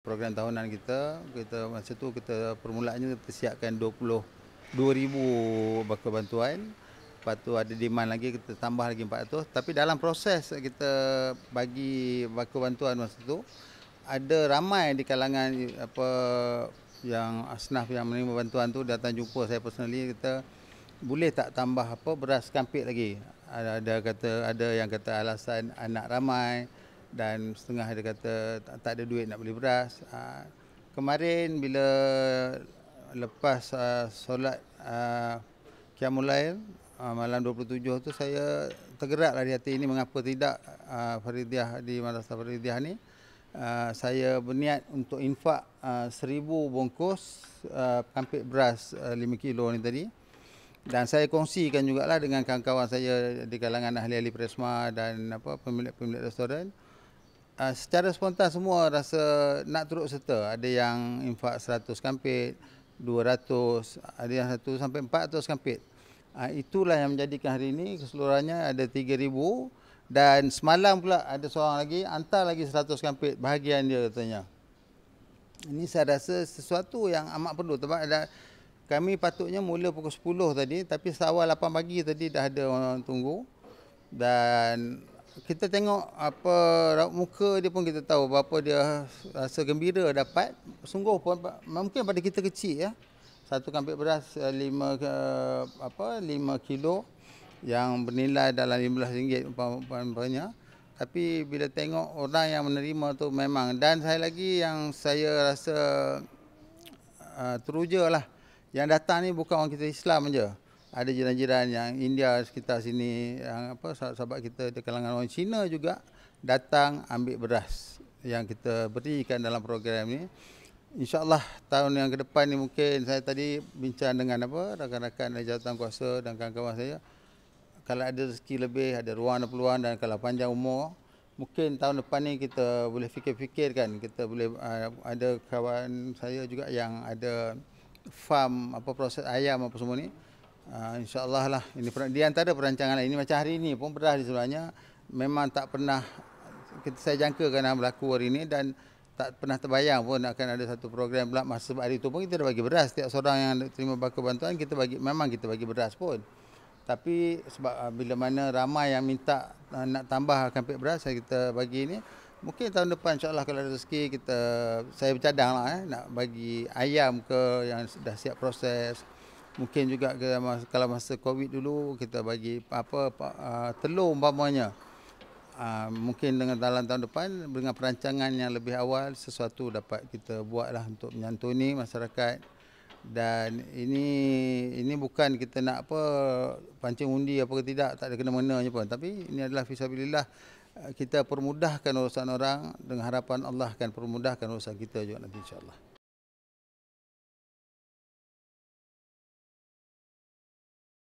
program tahunan kita kita masa tu kita permulaannya kita siapkan 20 2000 bakal bantuan lepas tu ada demand lagi kita tambah lagi 400 tapi dalam proses kita bagi bakal bantuan masa tu ada ramai di kalangan apa yang asnaf yang menerima bantuan tu datang jumpa saya personally kita boleh tak tambah apa beras kampit lagi ada kata ada yang kata alasan anak ramai dan setengah dia kata tak, tak ada duit nak beli beras. Ha, kemarin bila lepas uh, solat uh, ah, Qiyamulail uh, malam 27 tu saya tergeraklah di hati ini mengapa tidak uh, Faridiyah di Madrasah Faridiyah ni. Uh, saya berniat untuk infak uh, seribu bongkos uh, pampik beras uh, 5 kilo ni tadi dan saya kongsikan juga lah dengan kawan-kawan saya di kalangan ahli-ahli presma dan apa pemilik-pemilik restoran uh, uh, secara spontan semua rasa nak turut serta. Ada yang infak 100 kampit, 200, ada yang 1 sampai 400 kampit. Uh, itulah yang menjadikan hari ini keseluruhannya ada 3,000 dan semalam pula ada seorang lagi hantar lagi 100 kampit bahagian dia katanya. Ini saya rasa sesuatu yang amat perlu. Sebab ada, kami patutnya mula pukul 10 tadi tapi seawal 8 pagi tadi dah ada orang tunggu dan kita tengok apa raut muka dia pun kita tahu berapa dia rasa gembira dapat sungguh pun mungkin pada kita kecil ya satu kambing beras 5 eh, apa 5 kilo yang bernilai dalam RM15 umpamanya tapi bila tengok orang yang menerima tu memang dan saya lagi yang saya rasa uh, teruja lah yang datang ni bukan orang kita Islam je ada jiran-jiran yang India sekitar sini yang apa sahabat-sahabat kita di kalangan orang Cina juga datang ambil beras yang kita berikan dalam program ini. InsyaAllah tahun yang ke depan ni mungkin saya tadi bincang dengan apa rakan-rakan dari jawatan kuasa dan kawan-kawan saya. Kalau ada rezeki lebih, ada ruang dan peluang dan kalau panjang umur, mungkin tahun depan ni kita boleh fikir-fikirkan. Kita boleh eh, ada kawan saya juga yang ada farm apa proses ayam apa semua ni uh, insyaallah lah ini di antara perancangan lah. ini macam hari ini pun pernah sebenarnya memang tak pernah kita saya jangkakan akan berlaku hari ini dan tak pernah terbayang pun akan ada satu program pula masa hari itu pun kita dah bagi beras setiap seorang yang terima bakal bantuan kita bagi memang kita bagi beras pun tapi sebab uh, bila mana ramai yang minta uh, nak tambah kampik beras saya kita bagi ini mungkin tahun depan insyaallah kalau ada rezeki kita saya bercadang lah eh, nak bagi ayam ke yang dah siap proses mungkin juga kalau masa covid dulu kita bagi apa ah, telur umpamanya ah, mungkin dengan dalam tahun depan dengan perancangan yang lebih awal sesuatu dapat kita buatlah untuk menyantuni masyarakat dan ini ini bukan kita nak apa pancing undi apa ke tidak tak ada kena mengenanya pun tapi ini adalah fisabilillah ah, kita permudahkan urusan orang dengan harapan Allah akan permudahkan urusan kita juga nanti insyaallah